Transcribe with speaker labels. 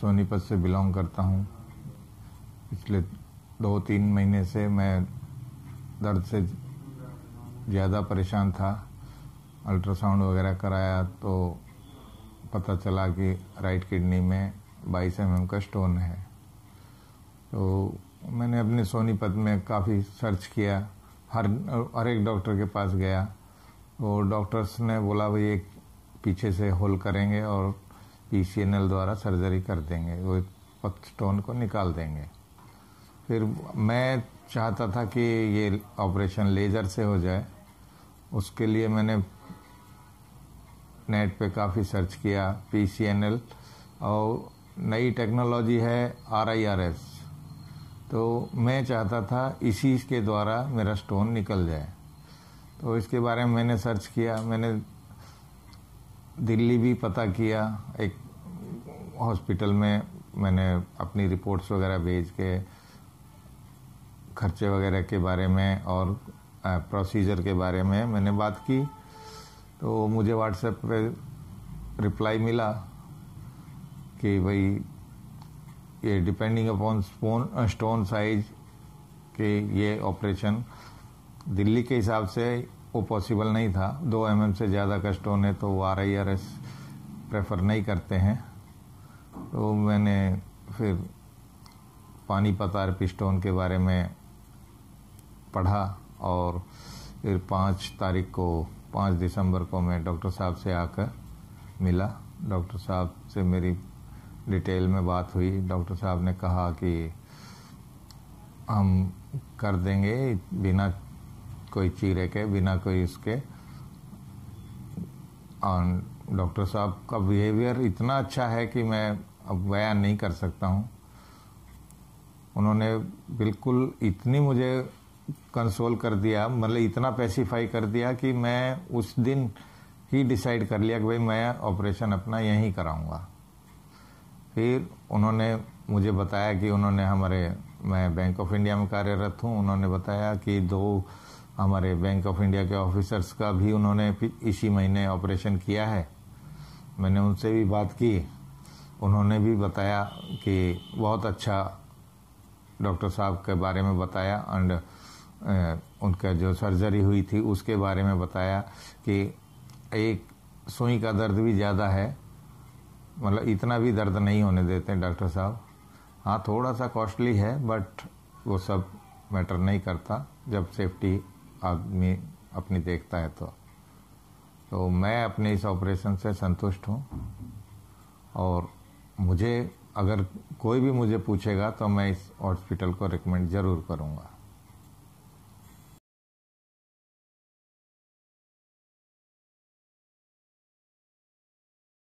Speaker 1: सोनीपत से बिलोंग करता हूँ पिछले दो तीन महीने से मैं दर्द से ज़्यादा परेशान था अल्ट्रासाउंड वगैरह कराया तो पता चला कि राइट किडनी में बाईस एम एम का स्टोन है तो मैंने अपने सोनीपत में काफ़ी सर्च किया हर हर एक डॉक्टर के पास गया तो डॉक्टर्स ने बोला भाई एक पीछे से होल करेंगे और पीसीएनएल द्वारा सर्जरी कर देंगे वो स्टोन को निकाल देंगे फिर मैं चाहता था कि ये ऑपरेशन लेज़र से हो जाए उसके लिए मैंने नेट पे काफ़ी सर्च किया पी सी एन एल और नई टेक्नोलॉजी है आर आई आर एस तो मैं चाहता था इसी के द्वारा मेरा स्टोन निकल जाए तो इसके बारे में मैंने सर्च किया मैंने दिल्ली भी पता किया एक हॉस्पिटल में मैंने अपनी रिपोर्ट्स वगैरह भेज के खर्चे वगैरह के बारे में और प्रोसीजर के बारे में मैंने बात की तो मुझे व्हाट्सएप पे रिप्लाई मिला कि भाई ये डिपेंडिंग अपॉन स्पोन स्टोन साइज के ये ऑपरेशन दिल्ली के हिसाब से वो पॉसिबल नहीं था दो एम से ज़्यादा स्टोन है तो वो R I R S prefer नहीं करते हैं तो मैंने फिर पानी पतार पिस्टोन के बारे में पढ़ा और फिर पाँच तारीख को पाँच दिसंबर को मैं डॉक्टर साहब से आकर मिला डॉक्टर साहब से मेरी डिटेल में बात हुई डॉक्टर साहब ने कहा कि हम कर देंगे बिना कोई चीरे के बिना कोई इसके और डॉक्टर साहब का बिहेवियर इतना अच्छा है कि मैं अब बयान नहीं कर सकता हूँ उन्होंने बिल्कुल इतनी मुझे कंसोल कर दिया मतलब इतना पेसीफाई कर दिया कि मैं उस दिन ही डिसाइड कर लिया कि भाई मैं ऑपरेशन अपना यहीं कराऊंगा फिर उन्होंने मुझे बताया कि उन्होंने हमारे मैं बैंक ऑफ इंडिया में कार्यरत हूँ उन्होंने बताया कि दो हमारे बैंक ऑफ इंडिया के ऑफिसर्स का भी उन्होंने इसी महीने ऑपरेशन किया है मैंने उनसे भी बात की उन्होंने भी बताया कि बहुत अच्छा डॉक्टर साहब के बारे में बताया एंड उनका जो सर्जरी हुई थी उसके बारे में बताया कि एक सुई का दर्द भी ज़्यादा है मतलब इतना भी दर्द नहीं होने देते डॉक्टर साहब हाँ थोड़ा सा कॉस्टली है बट वो सब मैटर नहीं करता जब सेफ्टी आदमी अपनी देखता है तो तो मैं अपने इस ऑपरेशन से संतुष्ट हूँ और मुझे अगर कोई भी मुझे पूछेगा तो मैं इस हॉस्पिटल को रिकमेंड ज़रूर करूँगा